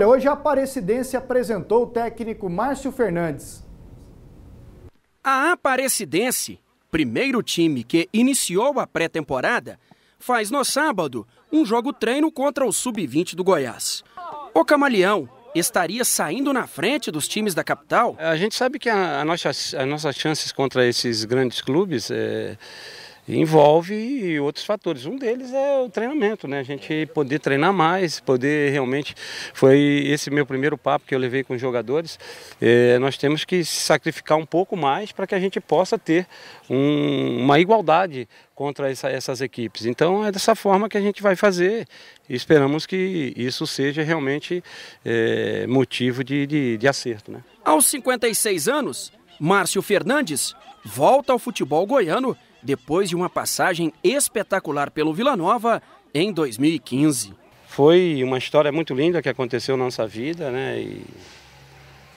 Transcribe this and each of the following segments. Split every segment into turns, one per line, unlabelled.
Olha, hoje a Aparecidense apresentou o técnico Márcio Fernandes.
A Aparecidense, primeiro time que iniciou a pré-temporada, faz no sábado um jogo treino contra o Sub-20 do Goiás. O
Camaleão estaria saindo na frente dos times da capital? A gente sabe que a, a, nossa, as nossas chances contra esses grandes clubes é envolve outros fatores. Um deles é o treinamento, né? A gente poder treinar mais, poder realmente. Foi esse meu primeiro papo que eu levei com os jogadores. É, nós temos que sacrificar um pouco mais para que a gente possa ter um, uma igualdade contra essa, essas equipes. Então é dessa forma que a gente vai fazer. E esperamos que isso seja realmente é, motivo de, de, de acerto. Né? Aos 56 anos, Márcio
Fernandes volta ao futebol goiano depois de uma passagem espetacular
pelo Vila Nova em 2015. Foi uma história muito linda que aconteceu na nossa vida, né? E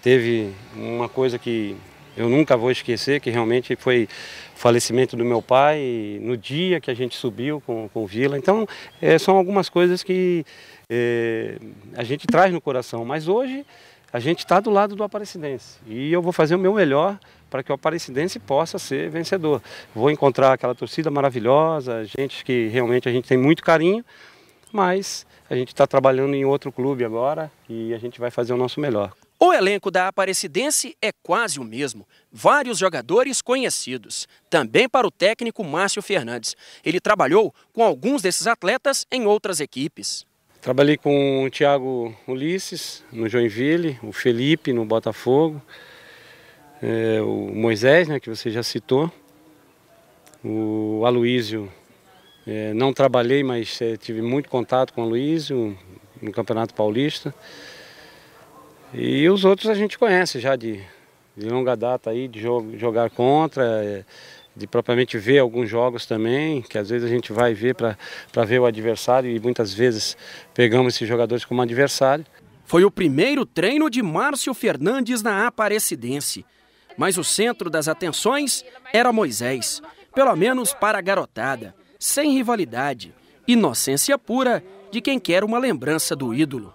teve uma coisa que eu nunca vou esquecer, que realmente foi o falecimento do meu pai no dia que a gente subiu com, com o Vila. Então, é, são algumas coisas que é, a gente traz no coração. Mas hoje a gente está do lado do aparecidense. E eu vou fazer o meu melhor para que o aparecidense possa ser vencedor. Vou encontrar aquela torcida maravilhosa, gente que realmente a gente tem muito carinho, mas a gente está trabalhando em outro clube agora e a gente vai fazer o nosso melhor.
O elenco da Aparecidense é quase o mesmo. Vários jogadores conhecidos. Também para o técnico Márcio Fernandes. Ele trabalhou com alguns desses atletas em outras equipes.
Trabalhei com o Thiago Ulisses no Joinville, o Felipe no Botafogo, é, o Moisés, né, que você já citou, o Aloísio. É, não trabalhei, mas é, tive muito contato com o Aloísio no Campeonato Paulista. E os outros a gente conhece já de, de longa data aí, de jogo, jogar contra, é, de propriamente ver alguns jogos também, que às vezes a gente vai ver para ver o adversário e muitas vezes pegamos esses jogadores como adversário. Foi o primeiro treino de Márcio Fernandes na Aparecidense. Mas o centro
das atenções era Moisés, pelo menos para a garotada, sem rivalidade, inocência pura de quem quer uma lembrança do ídolo.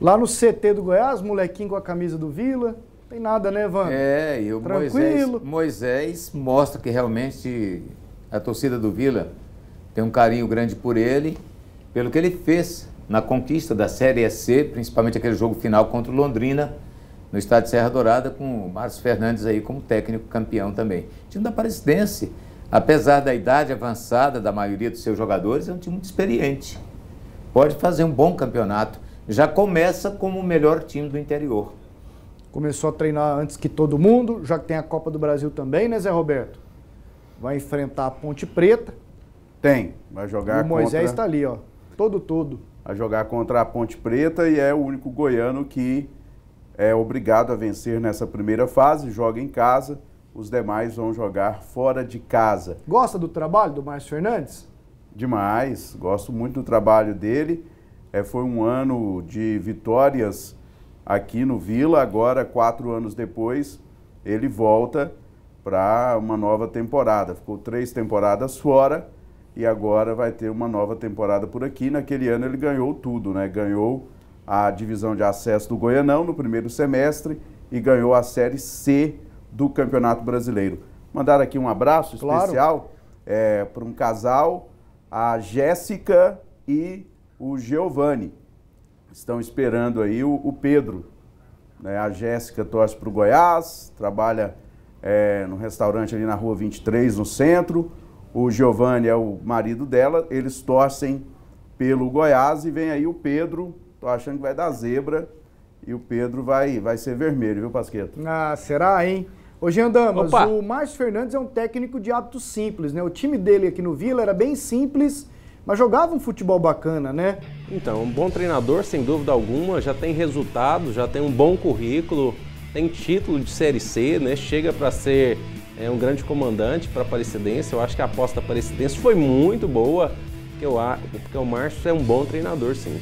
Lá no CT do Goiás, molequinho com a camisa do Vila, tem nada, né, Evandro? É, e o Tranquilo. Moisés, Moisés mostra que realmente a torcida do Vila tem um carinho grande por ele, pelo que ele fez na conquista da Série C, principalmente aquele jogo final contra o Londrina, no estádio Serra Dourada, com o Márcio Fernandes aí como técnico campeão também. O time da Aparecidense, apesar da idade avançada da maioria dos seus jogadores, é um time muito experiente. Pode fazer um bom campeonato. Já começa como o melhor time do interior. Começou a treinar antes que todo mundo, já que tem a Copa do Brasil também, né, Zé Roberto? Vai enfrentar a Ponte Preta.
Tem, vai jogar o Moisés está contra... Tá
ali, ó, todo todo.
Vai jogar contra a Ponte Preta e é o único goiano que é obrigado a vencer nessa primeira fase, joga em casa, os demais vão jogar fora de casa. Gosta do trabalho do Márcio Fernandes? Demais, gosto muito do trabalho dele. É, foi um ano de vitórias aqui no Vila. Agora, quatro anos depois, ele volta para uma nova temporada. Ficou três temporadas fora e agora vai ter uma nova temporada por aqui. Naquele ano ele ganhou tudo, né? Ganhou a divisão de acesso do Goianão no primeiro semestre e ganhou a Série C do Campeonato Brasileiro. Mandar aqui um abraço claro. especial é, eh, para um casal, a Jéssica e o Giovanni estão esperando aí o, o Pedro. Né? A Jéssica torce para o Goiás, trabalha é, no restaurante ali na Rua 23, no centro. O Giovanni é o marido dela, eles torcem pelo Goiás e vem aí o Pedro. Tô achando que vai dar zebra e o Pedro vai, vai ser vermelho, viu, Pasqueto?
Ah, será, hein? Hoje andamos. Opa. O Márcio Fernandes é um técnico de hábitos simples, né? O time dele aqui no Vila era bem simples mas jogava um futebol bacana, né? Então, um bom treinador, sem
dúvida alguma, já tem resultado, já tem um bom currículo, tem título de Série C, né? Chega para ser é, um grande comandante para a Aparecidense. Eu acho que a aposta da Aparecidense foi muito boa, porque, eu, porque o Márcio é um bom treinador, sim.